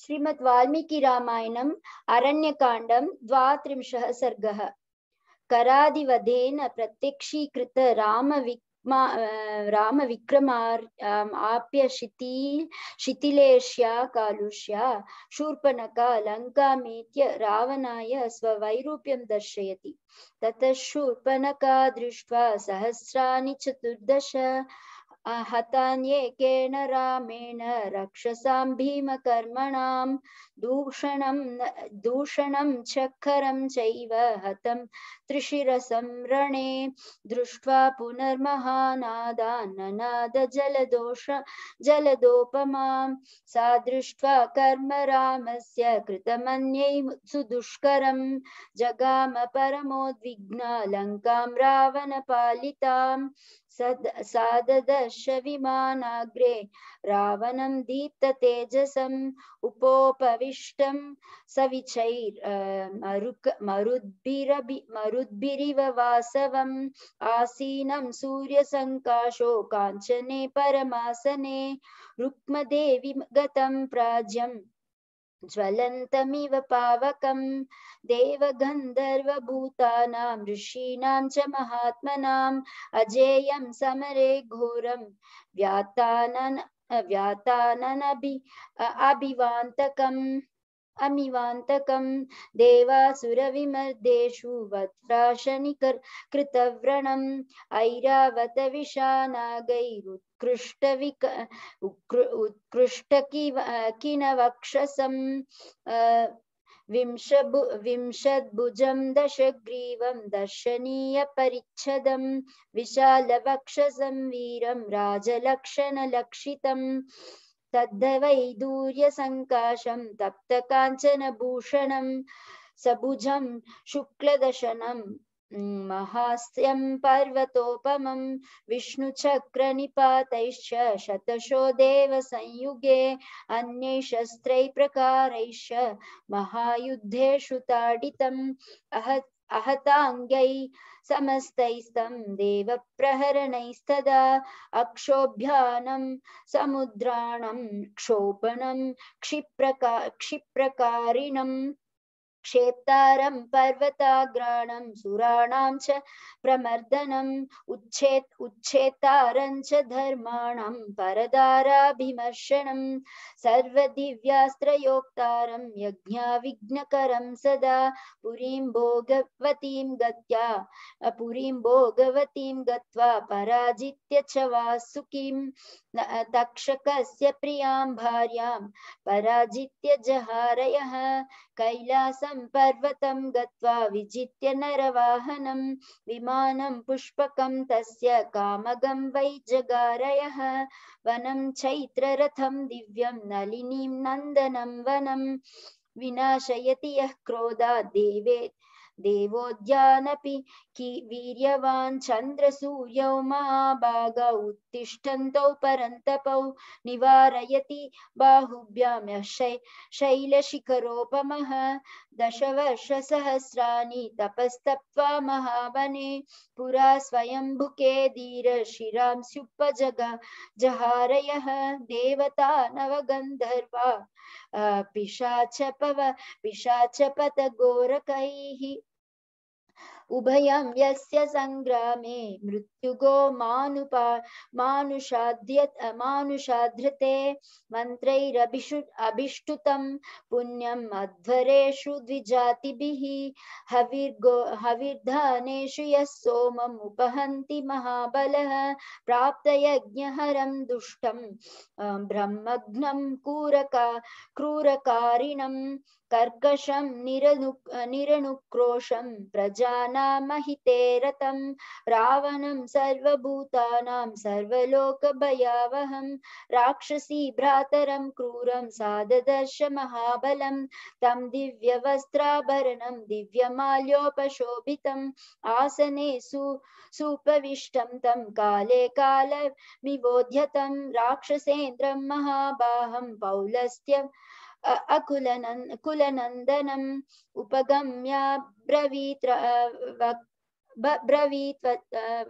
श्रीमद् वाल्मीकि रामायणम् अरण्यकाण्डं द्वात्रिंशः सर्गः करादिवधेन प्रत्यक्षीकृत रामविक्मा रामविक्रमार् आप्य शिति शिथिलेष्या कालुष्या शूर्पणका लङ्कामेत्य रावणाय स्ववैरूप्यं दर्शयति ततः शूर्पणका दृष्ट्वा सहस्राणि चतुर्दश आहतान्येकेन रामेण रक्षसां भीमकर्मणां दूषणं दूषणं चखरं चैव हतं त्रिशिरसं रणे दृष्ट्वा पुनर्महानादाननाद जलदोष जलदोपमां सा दृष्ट्वा कर्म रामस्य कृतमन्यै सुदुष्करं जगाम परमोद्विग्नालङ्कां रावणपालितां सद साददश पश्य विमानाग्रे रावणं दीप्ततेजसम् उपोपविष्टं सविचैर् मरुक् मरुद्भिरभि मरुद्भिरिव वासवम् आसीनं सूर्यसङ्काशो काञ्चने परमासने रुक्मदेवि गतं प्राज्यम् ज्वलन्तमिव पावक देवगन्धर्वभूतानां ऋषीणां च महात्मनाम् अजेयं समरे घोरं व्यातानन् व्याताननभि अभिवान्तकम् अमिवान्तकं देवासुरविमर्देषु वज्राशनिकर् कृतव्रणम् ऐरावतविषानागैरुत् उत्कृष्टविक उत्कृष्ट किन वक्षसं विंशभु विंशद्भुजं दशग्रीवं दर्शनीयपरिच्छदं विशालवक्षसं वीरं राजलक्षणलक्षितं तद्धवैदूर्यसङ्काशं तप्तकाञ्चनभूषणं सबुजं शुक्लदशनं महास्यं पर्वतोपमं विष्णुचक्रनिपातैश्च शतशो देवसंयुगे अन्यैः शस्त्रैः प्रकार महायुद्धेषु ताडितम् अह अहताङ्गै समस्तैस्तं देवप्रहरणैस्तदा अक्षोभ्यानं समुद्राणं क्षोपणं क्षिप्रका क्षिप्रकारिणम् क्षेप्तारं पर्वताग्राणं सुराणां च प्रमर्दनम् च सर्वदिव्यास्त्रयोक्तारं सदा पुरीं भोगवतीं गत्या पुरीं भोगवतीं गत्वा पराजित्य च वासुकीं तक्षकस्य प्रियां भार्यां पराजित्य जहारयः कैलास पर्वतं पर्वतं गत्वा विजित्य नरवाहनं विमानं पुष्पकं तस्य कामगं वै वनं चैत्ररथं दिव्यं नलिनीं नन्दनं वनं विनाशयति यः क्रोधा देवे देवोद्यानपि वीर्यवान् चंद्र चन्द्रसूर्यौ महाभाग उत्तिष्ठन्तौ परन्तपौ निवारयति बाहुभ्यां शै शैलशिखरोपमः दशवर्षसहस्राणि तपस्तप्त्वा महावने पुरा स्वयम्भुके धीरशिरांस्युपजग जहारयः देवता नवगन्धर्वा पत पिशाचपतगोरकैः उभयं यस्य सङ्ग्रामे मृत्युगो मानुपा मानुषाद्य मानुषाधृते मन्त्रैरभिषु अभिष्टुतं पुण्यम् अध्वरेषु द्विजातिभिः हविर्गो हविर्धानेषु यः सोमम् उपहन्ति महाबलः प्राप्तयज्ञहरं दुष्टं ब्रह्मघ्नं कूरका क्रूरकारिणं कर्कशं निरनु निरनुक्रोशं प्रजान सदामहिते रावणं सर्वभूतानां सर्वलोकभयावहं राक्षसी भ्रातरं क्रूरं साददर्श महाबलं तं दिव्यवस्त्राभरणं दिव्यमाल्योपशोभितम् आसने सु सुपविष्टं तं काले कालमिवोध्यतं राक्षसेन्द्रं महाबाहं पौलस्त्य अकुलनन् उपगम्य ब्रवीत् ब्रवीत्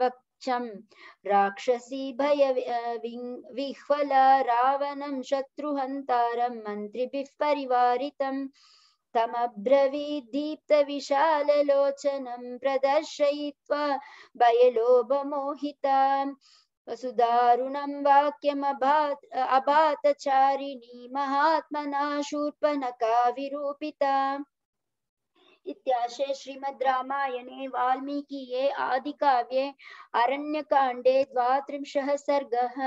वक्षम् राक्षसी भय विह्वल रावणं शत्रुहन्तारं मन्त्रिभिः परिवारितम् तमब्रवीद्दीप्तविशाललोचनं प्रदर्शयित्वा भयलोभमोहिताम् वसुदारुणं वाक्यम अभातचारिणी महात्मना शूर्पणका विरूपिता इत्याशे श्रीमद् रामायणे वाल्मीकिये आदिकाव्ये अरण्यकाण्डे द्वात्रिंशः सर्गः